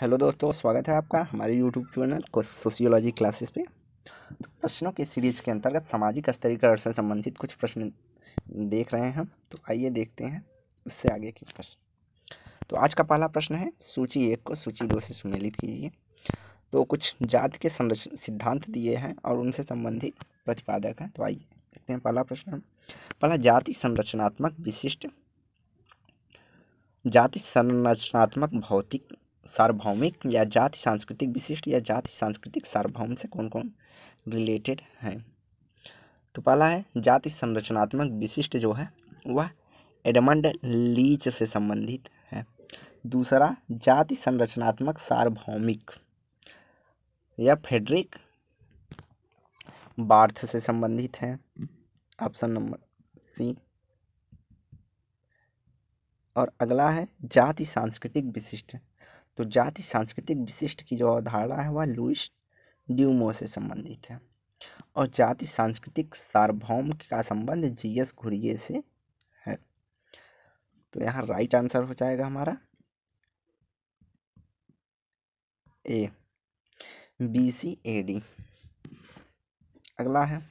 Hello दोस्तों स्वागत है आपका हमारे यूट्यूब चैनल को सोशियोलॉजी क्लासेस पे तो प्रश्नों के सीरीज के अंतर्गत सामाजिक स्तरीकरण से संबंधित कुछ प्रश्न देख रहे हैं हम तो आइए देखते हैं उससे आगे के प्रश्न तो आज का पहला प्रश्न है सूची एक को सूची दो से सुमेलित कीजिए तो कुछ जात के संरक्षण सिद्धांत दिए हैं और उनसे संबंधित प्रतिपादक हैं तो आइए देखते हैं पहला प्रश्न पहला जाति संरचनात्मक विशिष्ट जाति संरचनात्मक भौतिक सार्वभौमिक या जाति सांस्कृतिक विशिष्ट या जाति सांस्कृतिक सार्वभौम से कौन कौन रिलेटेड हैं तो पहला है जाति संरचनात्मक विशिष्ट जो है वह एडमंड लीच से संबंधित है दूसरा जाति संरचनात्मक सार्वभौमिक या फेडरिक बार्थ से संबंधित है ऑप्शन नंबर सी और अगला है जाति सांस्कृतिक विशिष्ट तो जाति सांस्कृतिक विशिष्ट की जो अवधारणा है वह लुइस ड्यूमो से संबंधित है और जाति सांस्कृतिक सार्वभौम का संबंध जी एस घुरिये से है तो यहाँ राइट आंसर हो जाएगा हमारा A B C A D अगला है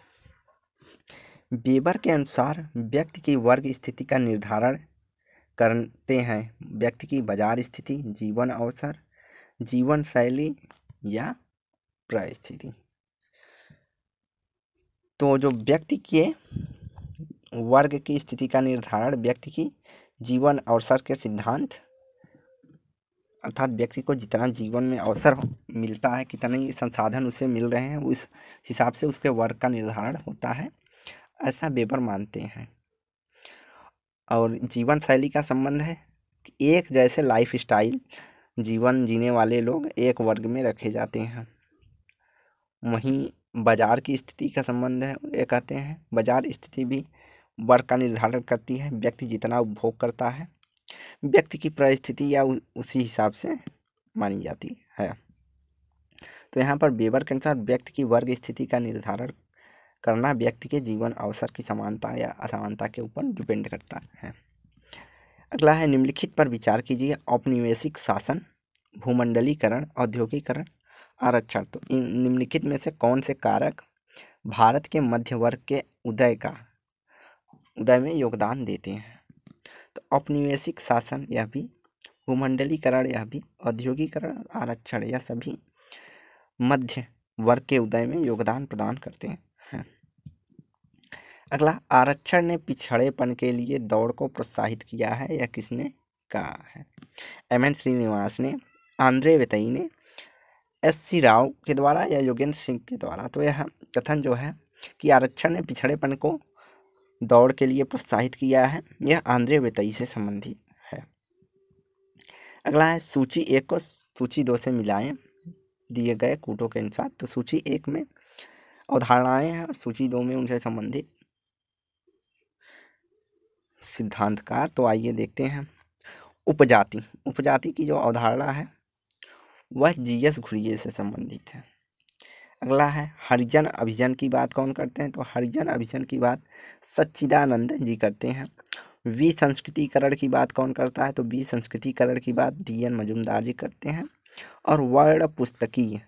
बेबर के अनुसार व्यक्ति की वर्ग स्थिति का निर्धारण करते हैं व्यक्ति की बाजार स्थिति जीवन अवसर जीवन शैली या परिस्थिति तो जो व्यक्ति के वर्ग की स्थिति का निर्धारण व्यक्ति की जीवन अवसर के सिद्धांत अर्थात व्यक्ति को जितना जीवन में अवसर मिलता है कितने संसाधन उसे मिल रहे हैं उस हिसाब से उसके वर्ग का निर्धारण होता है ऐसा बेबर मानते हैं और जीवन शैली का संबंध है एक जैसे लाइफ स्टाइल जीवन जीने वाले लोग एक वर्ग में रखे जाते हैं वहीं बाजार की स्थिति का संबंध है ये कहते हैं बाजार स्थिति भी वर्ग का निर्धारण करती है व्यक्ति जितना उपभोग करता है व्यक्ति की परिस्थिति या उसी हिसाब से मानी जाती है तो यहाँ पर बेबर के अनुसार व्यक्ति की वर्ग स्थिति का निर्धारण करना व्यक्ति के जीवन अवसर की समानता या असमानता के ऊपर डिपेंड हम्म। करता है अगला है निम्नलिखित पर विचार कीजिए औपनिवेशिक शासन भूमंडलीकरण औद्योगिकरण आरक्षण तो इन निम्नलिखित में से कौन से कारक भारत के मध्य वर्ग के उदय का उदय में योगदान देते हैं तो औपनिवेशिक शासन यह भी भूमंडलीकरण यह भी औद्योगिकरण आरक्षण यह सभी मध्य वर्ग के उदय में योगदान प्रदान करते हैं अगला आरक्षण ने पिछड़ेपन के लिए दौड़ को प्रोत्साहित किया है या किसने कहा है एम एन श्रीनिवास ने आंध्रे वितई ने एस सी राव के द्वारा या योगेंद्र सिंह के द्वारा तो यह कथन जो है कि आरक्षण ने पिछड़ेपन को दौड़ के लिए प्रोत्साहित किया है यह आंध्रे वितई से संबंधित है अगला है सूची एक को सूची दो से मिलाएं दिए गए कूटों के अनुसार तो सूची एक में अवधारणाएँ हैं सूची दो में उनसे संबंधित सिद्धांत का तो आइए देखते हैं उपजाति उपजाति की जो अवधारणा है वह जीएस घुरिये से संबंधित है अगला है हरिजन अभिजन की बात कौन करते हैं तो हरिजन अभिजन की बात सच्चिदानंद जी करते हैं वी संस्कृतिकरण की बात कौन करता है तो वी संस्कृतिकरण की बात डी एन मजुमदार जी करते हैं और वर्ण पुस्तकीय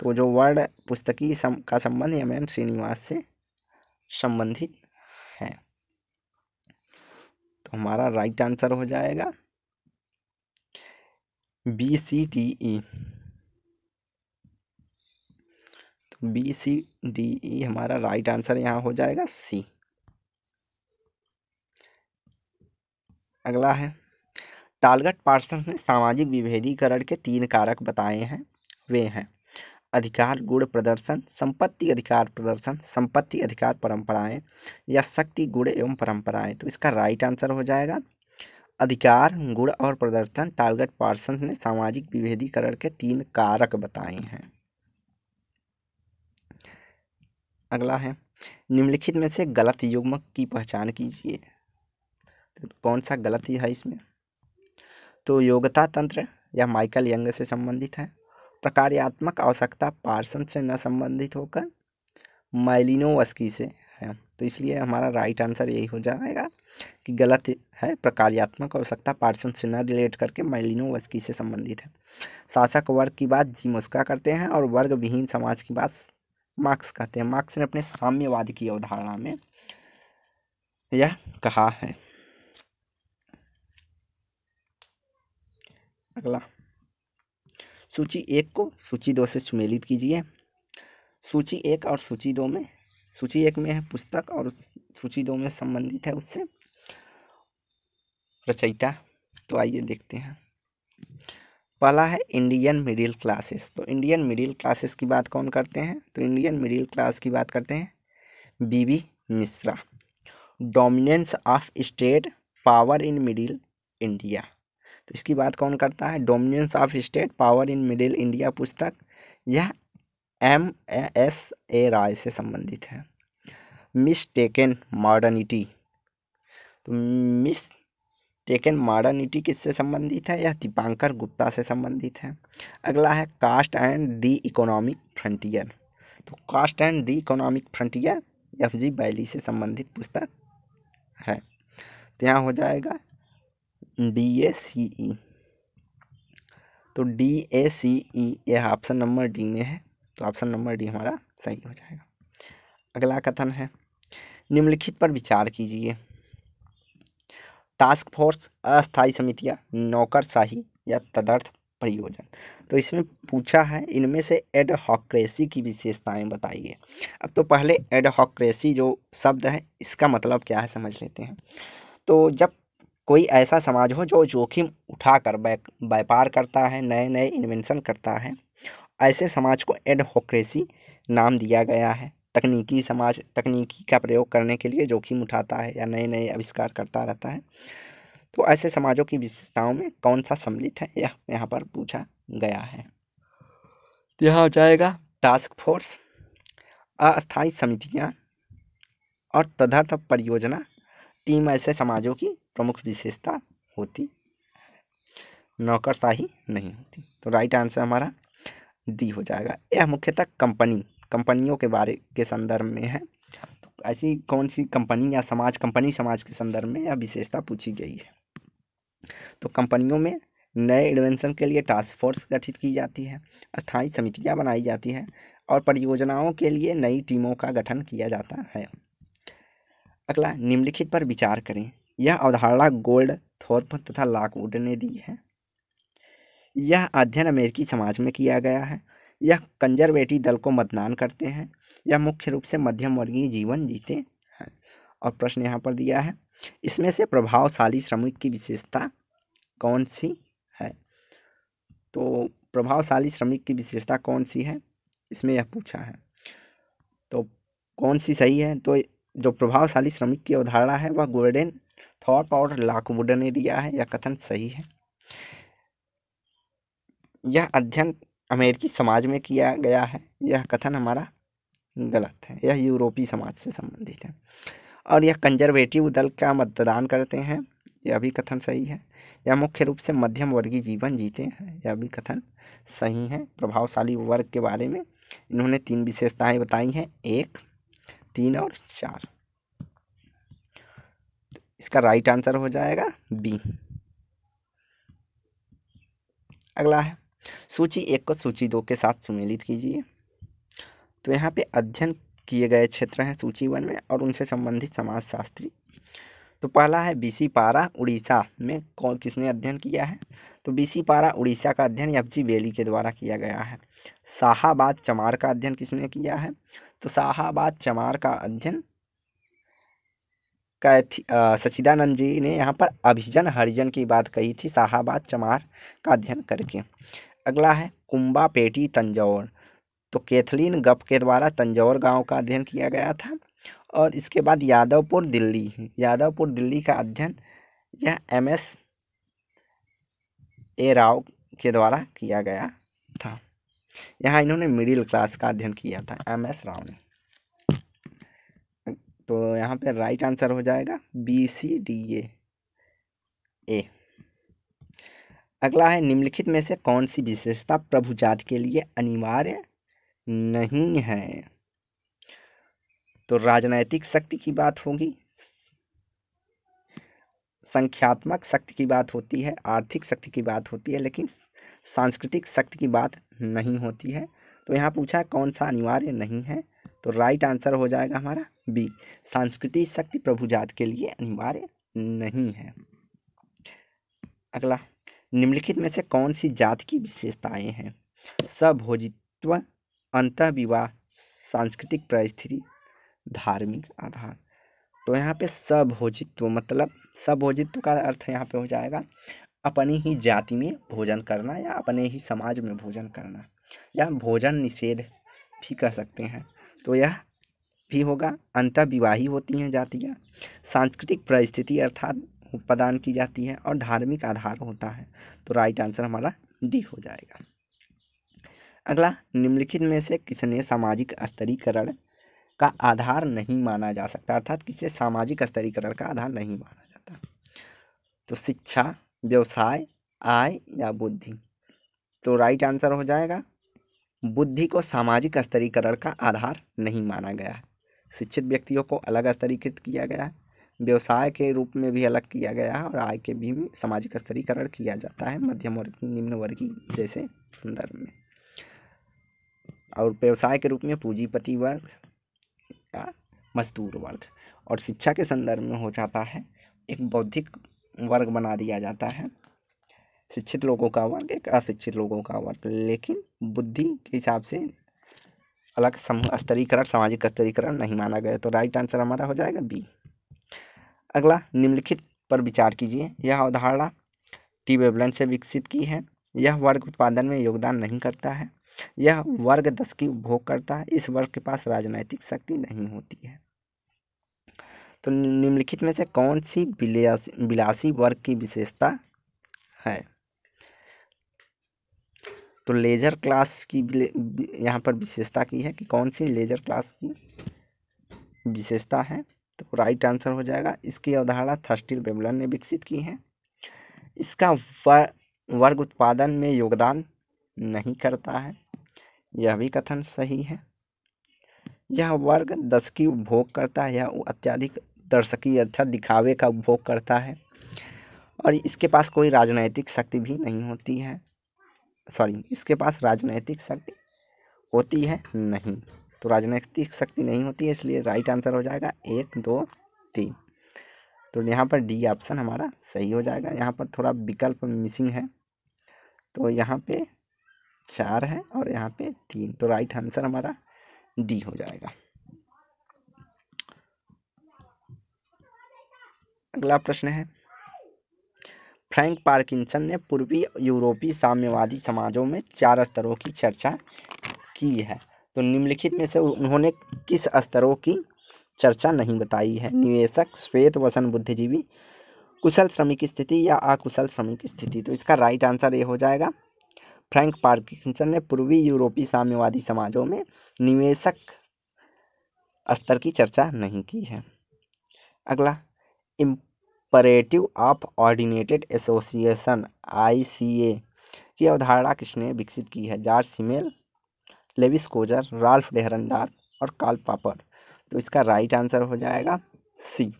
तो जो वर्ण पुस्तकीय का संबंध एम एन श्रीनिवास से संबंधित हमारा राइट आंसर हो जाएगा बी सी डी ई तो बी सी डी ई हमारा राइट आंसर यहाँ हो जाएगा सी अगला है टालगट पार्सन ने सामाजिक विभेदीकरण के तीन कारक बताए हैं वे हैं अधिकार गुण प्रदर्शन संपत्ति अधिकार प्रदर्शन संपत्ति अधिकार परंपराएं या शक्ति गुण एवं परंपराएं तो इसका राइट आंसर हो जाएगा अधिकार गुण और प्रदर्शन टारगेट पार्सन ने सामाजिक विभेदीकरण के तीन कारक बताए हैं अगला है निम्नलिखित में से गलत युग्म की पहचान कीजिए तो कौन सा गलत है इसमें तो योग्यता तंत्र या माइकल यंग से संबंधित है प्रकार्यात्मक आवश्यकता पार्सन से न संबंधित होकर माइलिनोवस्की से है तो इसलिए हमारा राइट आंसर यही हो जाएगा कि गलत है प्रकार्यात्मक आवश्यकता पार्सन से न रिलेट करके माइलिनोवस्की से संबंधित है शासक वर्ग की बात जी मुस्का करते हैं और वर्ग विहीन समाज की बात मार्क्स कहते हैं मार्क्स ने अपने साम्यवाद की अवधारणा में यह कहा है अगला सूची एक को सूची दो से सुमेलित कीजिए सूची एक और सूची दो में सूची एक में है पुस्तक और सूची दो में संबंधित है उससे रचयिता तो आइए देखते हैं पहला है इंडियन मिडिल क्लासेस तो इंडियन मिडिल क्लासेस की बात कौन करते हैं तो इंडियन मिडिल क्लास की बात करते हैं B B Mishra dominance of state power in middle India तो इसकी बात कौन करता है dominance of state power in middle India पुस्तक यह एम एस ए राय से संबंधित है मिस टेकन मॉडर्निटी तो मिस टेकन मॉडर्निटी किससे संबंधित है यह दीपांकर गुप्ता से संबंधित है अगला है caste and the economic frontier तो caste and the economic frontier F G Bailey से संबंधित पुस्तक है तो यहाँ हो जाएगा डी ए सी ई तो डी ए सी ई यह ऑप्शन नंबर डी में है तो ऑप्शन नंबर डी हमारा सही हो जाएगा अगला कथन है निम्नलिखित पर विचार कीजिए टास्क फोर्स अस्थायी समितियाँ नौकरशाही या तदर्थ प्रयोजन तो इसमें पूछा है इनमें से एडहॉक्रेसी की विशेषताएं बताइए अब तो पहले एडहॉक्रेसी जो शब्द है इसका मतलब क्या है समझ लेते हैं तो जब कोई ऐसा समाज हो जो जोखिम उठाकर व्यापार करता है नए नए इन्वेंशन करता है ऐसे समाज को एडहोक्रेसी नाम दिया गया है तकनीकी समाज तकनीकी का प्रयोग करने के लिए जोखिम उठाता है या नए नए आविष्कार करता रहता है तो ऐसे समाजों की विशेषताओं में कौन सा सम्मिलित है यह यहाँ पर पूछा गया है तो यहाँ हो जाएगा टास्क फोर्स अस्थायी समितियाँ और तदर्थ परियोजना टीम ऐसे समाजों की प्रमुख विशेषता होती है नौकरशाही नहीं होती तो राइट आंसर हमारा डी हो जाएगा यह मुख्यतः कंपनी कंपनियों के बारे के संदर्भ में है तो ऐसी कौन सी कंपनी या समाज कंपनी समाज के संदर्भ में यह विशेषता पूछी गई है तो कंपनियों में नए इन्वेंशन के लिए टास्क फोर्स गठित की जाती है स्थायी समितियाँ बनाई जाती हैं और परियोजनाओं के लिए नई टीमों का गठन किया जाता है अगला निम्नलिखित पर विचार करें यह अवधारणा गोल्ड थोर्प तथा लाकवुड ने दी है यह अध्ययन अमेरिकी समाज में किया गया है यह कंजर्वेटिव दल को मतदान करते हैं यह मुख्य रूप से मध्यम वर्गीय जीवन जीते हैं और प्रश्न यहाँ पर दिया है इसमें से प्रभावशाली श्रमिक की विशेषता कौन सी है तो प्रभावशाली श्रमिक की विशेषता कौन सी है इसमें यह पूछा है तो कौन सी सही है तो जो प्रभावशाली श्रमिक की अवधारणा है वह गोल्डन थॉर्प और लाकवुड ने दिया है यह कथन सही है यह अध्ययन अमेरिकी समाज में किया गया है यह कथन हमारा गलत है यह यूरोपीय समाज से संबंधित है और यह कंजर्वेटिव दल का मतदान करते हैं यह भी कथन सही है यह मुख्य रूप से मध्यम वर्गीय जीवन जीते हैं यह भी कथन सही है प्रभावशाली वर्ग के बारे में इन्होंने तीन विशेषताएं बताई हैं एक तीन और चार इसका राइट आंसर हो जाएगा बी अगला है सूची एक को सूची दो के साथ सुमेलित कीजिए तो यहाँ पे अध्ययन किए गए क्षेत्र हैं सूची वन में और उनसे संबंधित समाजशास्त्री तो पहला है बीसी पारा उड़ीसा में कौन किसने अध्ययन किया है तो बीसी पारा उड़ीसा का अध्ययन एफ जी बेली के द्वारा किया गया है शाहबाद चमार का अध्ययन किसने किया है तो शाहबाद चमार का अध्ययन कैथी सचिदानंद जी ने यहाँ पर अभिजन हरिजन की बात कही थी शाहबाद चमार का अध्ययन करके अगला है कुंबा पेटी तंजौर तो कैथलीन गप के द्वारा तंजौर गांव का अध्ययन किया गया था और इसके बाद यादवपुर दिल्ली यादवपुर दिल्ली का अध्ययन यह एम एस ए राव के द्वारा किया गया था यहाँ इन्होंने मिडिल क्लास का अध्ययन किया था एम एस राव ने तो यहाँ पे राइट आंसर हो जाएगा बी सी डी ए ए अगला है निम्नलिखित में से कौन सी विशेषता प्रभु जात के लिए अनिवार्य नहीं है तो राजनैतिक शक्ति की बात होगी संख्यात्मक शक्ति की बात होती है आर्थिक शक्ति की बात होती है लेकिन सांस्कृतिक शक्ति की बात नहीं होती है तो यहाँ पूछा है कौन सा अनिवार्य नहीं है तो राइट आंसर हो जाएगा हमारा बी सांस्कृतिक शक्ति प्रभु जात के लिए अनिवार्य नहीं है अगला निम्नलिखित में से कौन सी जात की विशेषताएं हैं सभोजित्व अंत विवाह सांस्कृतिक परिस्थिति धार्मिक आधार तो यहाँ पे सभोजित्व मतलब सभोजित्व का अर्थ यहाँ पे हो जाएगा अपनी ही जाति में भोजन करना या अपने ही समाज में भोजन करना या भोजन निषेध भी कर सकते हैं तो यह भी होगा अंतः विवाही होती हैं जातियाँ सांस्कृतिक परिस्थिति अर्थात प्रदान की जाती है और धार्मिक आधार होता है तो राइट आंसर हमारा डी हो जाएगा अगला निम्नलिखित में से किसने सामाजिक स्तरीकरण का आधार नहीं माना जा सकता अर्थात किसे सामाजिक स्तरीकरण का आधार नहीं माना जाता तो शिक्षा व्यवसाय आय या बुद्धि तो राइट आंसर हो जाएगा बुद्धि को सामाजिक स्तरीकरण का आधार नहीं माना गया है शिक्षित व्यक्तियों को अलग स्तरीकृत किया गया है व्यवसाय के रूप में भी अलग किया गया है और आय के भी सामाजिक स्तरीकरण किया जाता है मध्यम वर्ग निम्न वर्गीय जैसे संदर्भ में और व्यवसाय के रूप में पूंजीपति वर्ग या मजदूर वर्ग और शिक्षा के संदर्भ में हो जाता है एक बौद्धिक वर्ग बना दिया जाता है शिक्षित लोगों का वर्ग एक अशिक्षित लोगों का वर्ग लेकिन बुद्धि के हिसाब से अलग समूह स्तरीकरण सामाजिक स्तरीकरण नहीं माना गया तो राइट आंसर हमारा हो जाएगा बी अगला निम्नलिखित पर विचार कीजिए यह अवधारणा टी वेबलैंड से विकसित की है यह वर्ग उत्पादन में योगदान नहीं करता है यह वर्ग दस की उपभोग करता है इस वर्ग के पास राजनैतिक शक्ति नहीं होती है तो निम्नलिखित में से कौन सी बिलासी वर्ग की विशेषता है तो लेज़र क्लास की यहाँ पर विशेषता की है कि कौन सी लेज़र क्लास की विशेषता है तो राइट आंसर हो जाएगा इसकी अवधारणा थर्स्टिल बेबलन ने विकसित की है इसका वर्ग उत्पादन में योगदान नहीं करता है यह भी कथन सही है यह वर्ग दशकी उपभोग करता है या अत्यधिक दर्शकी अर्थात दिखावे का उपभोग करता है और इसके पास कोई राजनैतिक शक्ति भी नहीं होती है सॉरी इसके पास राजनैतिक शक्ति होती है नहीं तो राजनैतिक शक्ति नहीं होती है इसलिए राइट आंसर हो जाएगा एक दो तीन तो यहाँ पर डी ऑप्शन हमारा सही हो जाएगा यहाँ पर थोड़ा विकल्प मिसिंग है तो यहाँ पे चार है और यहाँ पे तीन तो राइट आंसर हमारा डी हो जाएगा अगला प्रश्न है फ्रैंक पार्किंसन ने पूर्वी यूरोपीय साम्यवादी समाजों में चार स्तरों की चर्चा की है तो निम्नलिखित में से उन्होंने किस स्तरों की चर्चा नहीं बताई है निवेशक श्वेत वसन बुद्धिजीवी कुशल श्रमिक स्थिति या अकुशल श्रमिक स्थिति तो इसका राइट आंसर ये हो जाएगा फ्रैंक पार्किंसन ने पूर्वी यूरोपीय साम्यवादी समाजों में निवेशक स्तर की चर्चा नहीं की है अगला cooperative of ordinated association I की अवधारणा किसने विकसित की है George Simmel Lewis Coser Ralph Dahrendorf और कार्ल पापर तो इसका राइट आंसर हो जाएगा सी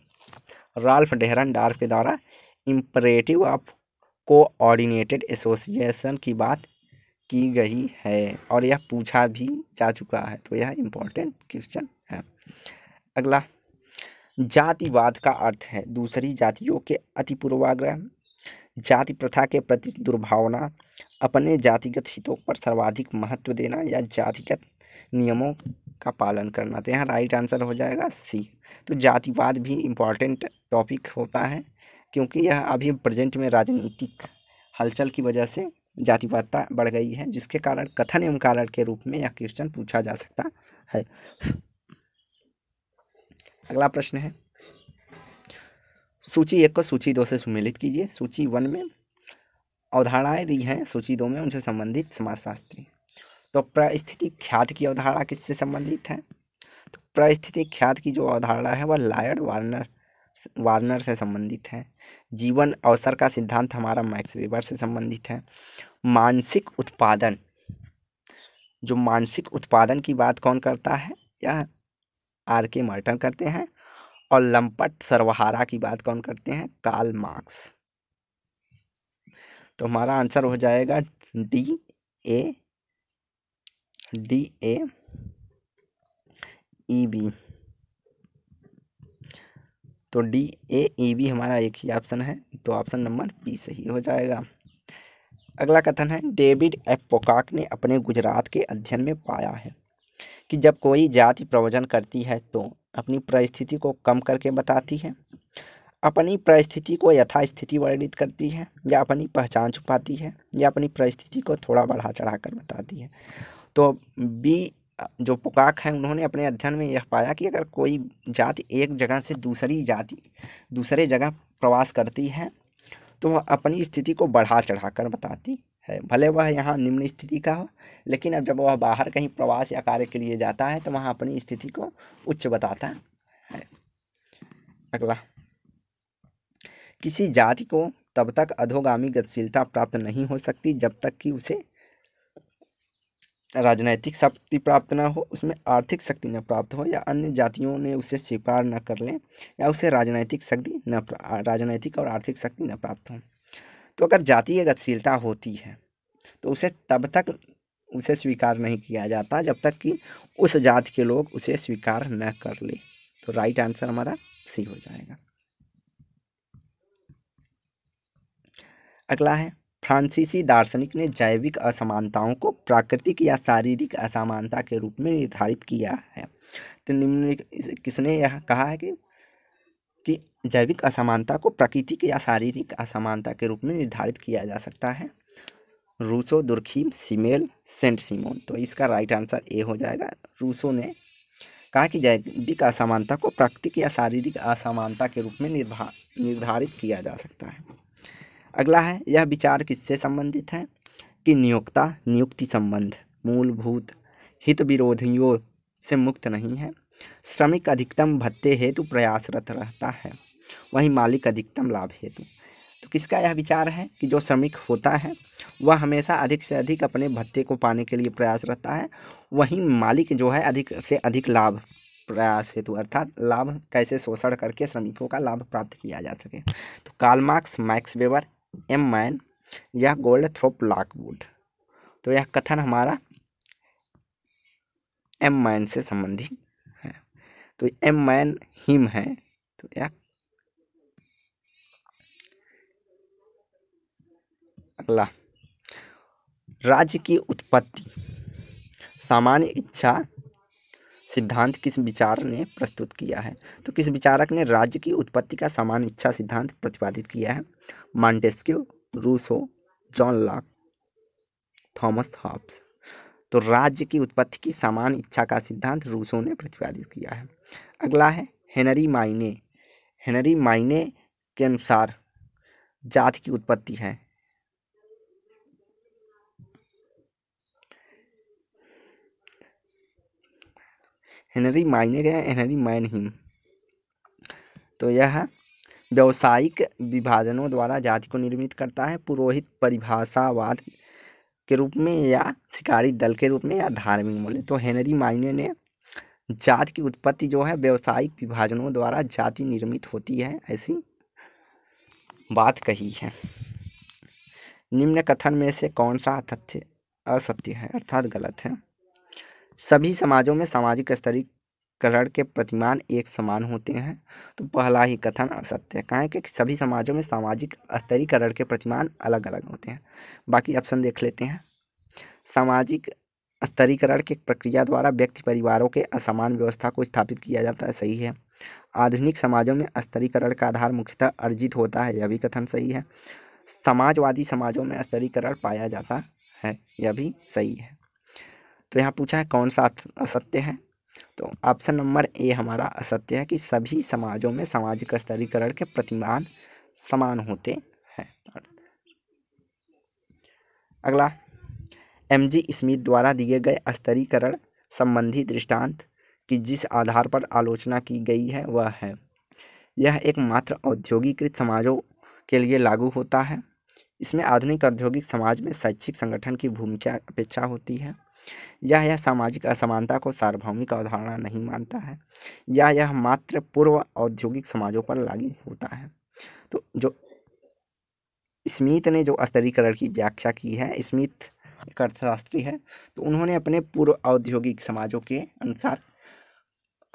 राल्फ डेहरनडार के द्वारा इम्परेटिव ऑफ कोऑर्डिनेटेड एसोसिएशन की बात की गई है और यह पूछा भी जा चुका है तो यह इम्पोर्टेंट क्वेश्चन है अगला जातिवाद का अर्थ है दूसरी जातियों के अति पूर्वाग्रह जाति प्रथा के प्रति दुर्भावना अपने जातिगत हितों पर सर्वाधिक महत्व देना या जातिगत नियमों का पालन करना तो यहाँ राइट आंसर हो जाएगा सी तो जातिवाद भी इम्पॉर्टेंट टॉपिक होता है क्योंकि यह अभी प्रेजेंट में राजनीतिक हलचल की वजह से जातिवादता बढ़ गई है जिसके कारण कथन एवं कारण के रूप में यह क्वेश्चन पूछा जा सकता है अगला प्रश्न है सूची एक को सूची दो से सम्मिलित कीजिए सूची वन में अवधारणाएं दी हैं सूची दो में उनसे संबंधित समाजशास्त्री तो परिस्थिति ख्यात की अवधारणा किससे संबंधित है तो परिस्थिति ख्यात की जो अवधारणा है वह लायर्ड वार्नर वार्नर से संबंधित है जीवन अवसर का सिद्धांत हमारा मैक्स वेबर से संबंधित है मानसिक उत्पादन जो मानसिक उत्पादन की बात कौन करता है या आर के मर्टन करते हैं और लंपट सर्वहारा की बात कौन करते हैं कार्ल मार्क्स तो हमारा आंसर हो जाएगा D A D A E B तो डी ए ई बी हमारा एक ही ऑप्शन है तो ऑप्शन नंबर बी सही हो जाएगा अगला कथन है डेविड एफ पोकाक ने अपने गुजरात के अध्ययन में पाया है कि जब कोई जाति प्रवचन करती है तो अपनी परिस्थिति को कम करके बताती है अपनी परिस्थिति को यथास्थिति वर्णित करती है या अपनी पहचान छुपाती है या अपनी परिस्थिति को थोड़ा बढ़ा चढ़ा कर बताती है तो बी जो पुकाक हैं उन्होंने अपने अध्ययन में यह पाया कि अगर कोई जाति एक जगह से दूसरी जाति दूसरे जगह प्रवास करती है तो वह अपनी स्थिति को बढ़ा चढ़ा कर बताती है भले वह यहाँ निम्न स्थिति का हो लेकिन अब जब वह बाहर कहीं प्रवास या कार्य के लिए जाता है तो वहाँ अपनी स्थिति को उच्च बताता है अगला किसी जाति को तब तक अधोगामी गतिशीलता प्राप्त नहीं हो सकती जब तक कि उसे राजनैतिक शक्ति प्राप्त न हो उसमें आर्थिक शक्ति न प्राप्त हो या अन्य जातियों ने उसे स्वीकार न कर लें या उसे राजनैतिक शक्ति न राजनैतिक और आर्थिक शक्ति न प्राप्त हो तो अगर जातीय गतिशीलता होती है तो उसे तब तक उसे स्वीकार नहीं किया जाता जब तक कि उस जात के लोग उसे स्वीकार न कर ले तो राइट आंसर हमारा सी हो जाएगा अगला है फ्रांसीसी दार्शनिक ने जैविक असमानताओं को प्राकृतिक या शारीरिक असमानता के रूप में निर्धारित किया है तो निम्न किसने यह कहा है कि जैविक असमानता को प्राकृतिक या शारीरिक असमानता के रूप में निर्धारित किया जा सकता है Rousseau Durkheim Simmel Saint Simon तो इसका राइट आंसर ए हो जाएगा रूसो ने कहा कि जैविक असमानता को प्राकृतिक या शारीरिक असमानता के रूप में निर्भा निर्धारित किया जा सकता है अगला है यह विचार किससे संबंधित है कि नियोक्ता नियुक्ति संबंध मूलभूत हित विरोधियों से मुक्त नहीं है श्रमिक अधिकतम भत्ते हेतु प्रयासरत रहता है वही मालिक अधिकतम लाभ हेतु तो किसका यह विचार है कि जो श्रमिक होता है वह हमेशा अधिक से अधिक अपने भत्ते को पाने के लिए प्रयास रहता है वही मालिक जो है अधिक से अधिक लाभ प्रयास हेतु अर्थात लाभ कैसे शोषण करके श्रमिकों का लाभ प्राप्त किया जा सके तो Karl Max Weber M Mann या गोल्ड थ्रोप लॉकवुड तो यह कथन हमारा एम मैन से संबंधित है तो एम मैन हिम है तो यह अगला राज्य की उत्पत्ति सामान्य इच्छा सिद्धांत किस विचार ने प्रस्तुत किया है तो किस विचारक ने राज्य की उत्पत्ति का सामान्य इच्छा सिद्धांत प्रतिपादित किया है Montesquieu Rousseau John Locke Thomas Hobbes तो राज्य की उत्पत्ति की सामान्य इच्छा का सिद्धांत रूसो ने प्रतिपादित किया है अगला है हेनरी माइने हेनरी माइने के अनुसार जाति की उत्पत्ति है हेनरी माइनर है हेनरी हिम तो यह व्यावसायिक विभाजनों द्वारा जाति को निर्मित करता है पुरोहित परिभाषावाद के रूप में या शिकारी दल के रूप में या धार्मिक मूल्य तो हेनरी माइनर ने जाति की उत्पत्ति जो है व्यावसायिक विभाजनों द्वारा जाति निर्मित होती है ऐसी बात कही है निम्न कथन में से कौन सा तथ्य असत्य है अर्थात गलत है सभी समाजों में सामाजिक स्तरीकरण के प्रतिमान एक समान होते हैं तो पहला ही कथन असत्य है कहें कि सभी समाजों में सामाजिक स्तरीकरण के प्रतिमान अलग अलग होते हैं बाकी ऑप्शन देख लेते हैं सामाजिक स्तरीकरण की प्रक्रिया द्वारा व्यक्ति परिवारों के असमान व्यवस्था को स्थापित किया जाता है सही है आधुनिक समाजों में स्तरीकरण का आधार मुख्यतः अर्जित होता है यह भी कथन सही है समाजवादी समाजों में स्तरीकरण पाया जाता है यह भी सही है तो यहाँ पूछा है कौन सा असत्य है तो ऑप्शन नंबर ए हमारा असत्य है कि सभी समाजों में सामाजिक स्तरीकरण के प्रतिमान समान होते हैं अगला एम जी स्मिथ द्वारा दिए गए स्तरीकरण संबंधी दृष्टांत की जिस आधार पर आलोचना की गई है वह है यह एकमात्र औद्योगिकृत समाजों के लिए लागू होता है इसमें आधुनिक औद्योगिक समाज में शैक्षिक संगठन की भूमिका अपेक्षा होती है यह यह सामाजिक असमानता को सार्वभौमिक अवधारणा नहीं मानता है या यह मात्र पूर्व औद्योगिक समाजों पर लागू होता है तो जो स्मिथ ने जो स्तरीकरण की व्याख्या की है स्मिथ एक अर्थशास्त्री है तो उन्होंने अपने पूर्व औद्योगिक समाजों के अनुसार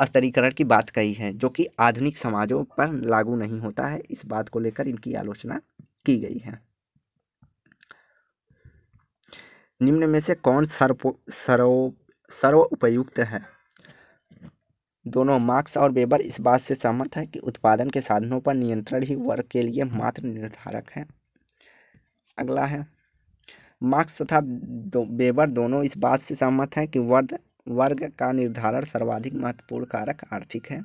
स्तरीकरण की बात कही है जो कि आधुनिक समाजों पर लागू नहीं होता है इस बात को लेकर इनकी आलोचना की गई है निम्न में से कौन सर्व सर्व सर्व उपयुक्त है दोनों मार्क्स और वेबर इस बात से सहमत हैं कि उत्पादन के साधनों पर नियंत्रण ही वर्ग के लिए मात्र निर्धारक है अगला है मार्क्स तथा दो, वेबर दोनों इस बात से सहमत हैं कि वर्ग वर्ग का निर्धारण सर्वाधिक महत्वपूर्ण कारक आर्थिक है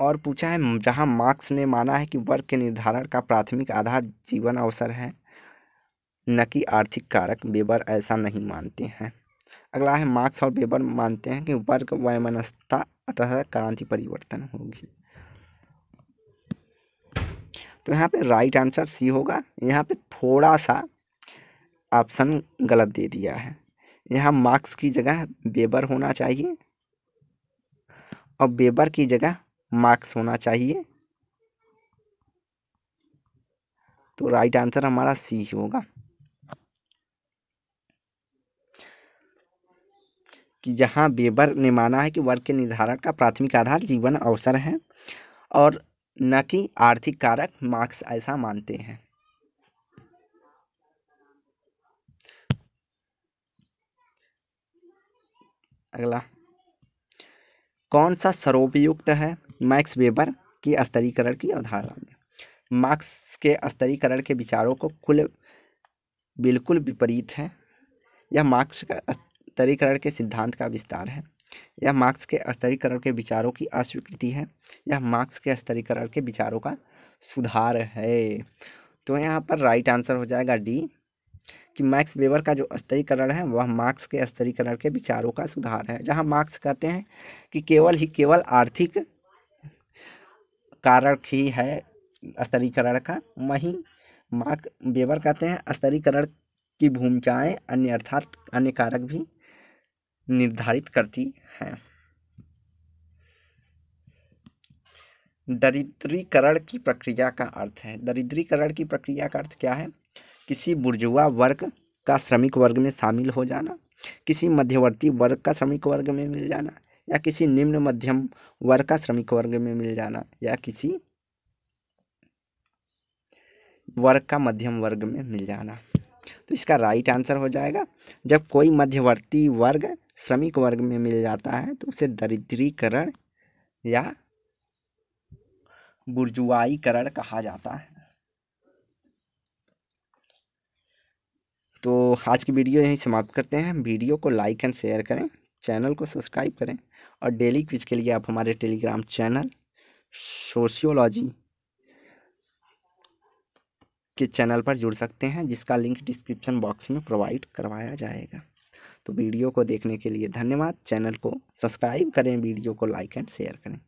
और पूछा है जहां मार्क्स ने माना है कि वर्ग के निर्धारण का प्राथमिक आधार जीवन अवसर है न कि आर्थिक कारक बेबर ऐसा नहीं मानते हैं अगला है मार्क्स और बेबर मानते हैं कि वर्ग वैमनस्ता अतः क्रांति परिवर्तन होगी तो यहाँ पे राइट आंसर सी होगा यहाँ पे थोड़ा सा ऑप्शन गलत दे दिया है यहाँ मार्क्स की जगह बेबर होना चाहिए और बेबर की जगह मार्क्स होना चाहिए तो राइट आंसर हमारा सी ही होगा कि जहां बेबर ने माना है कि वर्ग के निर्धारण का प्राथमिक आधार जीवन अवसर है और न कि आर्थिक कारक मार्क्स ऐसा मानते हैं अगला कौन सा सर्वोपयुक्त है मैक्स वेबर की स्तरीकरण की अवधारणा में मार्क्स के स्तरीकरण के विचारों को कुल बिल्कुल विपरीत है यह मार्क्स का स्तरीकरण के सिद्धांत का विस्तार है यह मार्क्स के स्तरीकरण के विचारों की अस्वीकृति है यह मार्क्स के स्तरीकरण के विचारों का सुधार है तो यहाँ पर राइट आंसर हो जाएगा डी कि मैक्स वेबर का जो स्तरीकरण है वह मार्क्स के स्तरीकरण के विचारों का सुधार है जहाँ मार्क्स कहते हैं कि केवल ही केवल आर्थिक कारक ही है स्तरीकरण का वहीं मार्क वेबर कहते हैं स्तरीकरण की भूमिकाएं अन्य अर्थात अन्य कारक भी निर्धारित करती हैं दरिद्रीकरण की प्रक्रिया का अर्थ है दरिद्रीकरण की प्रक्रिया का अर्थ क्या है किसी बुर्जुआ वर्ग का श्रमिक वर्ग में शामिल हो जाना किसी मध्यवर्ती वर्ग का श्रमिक वर्ग में मिल जाना या किसी निम्न मध्यम वर्ग का श्रमिक वर्ग में मिल जाना या किसी वर्ग का मध्यम वर्ग में मिल जाना तो इसका राइट आंसर हो जाएगा जब कोई मध्यवर्ती वर्ग श्रमिक वर्ग में मिल जाता है तो उसे दरिद्रीकरण या बुर्जुआईकरण कहा जाता है तो आज की वीडियो यहीं समाप्त करते हैं वीडियो को लाइक एंड शेयर करें चैनल को सब्सक्राइब करें और डेली क्विज के लिए आप हमारे टेलीग्राम चैनल सोशियोलॉजी के चैनल पर जुड़ सकते हैं जिसका लिंक डिस्क्रिप्शन बॉक्स में प्रोवाइड करवाया जाएगा तो वीडियो को देखने के लिए धन्यवाद चैनल को सब्सक्राइब करें वीडियो को लाइक एंड शेयर करें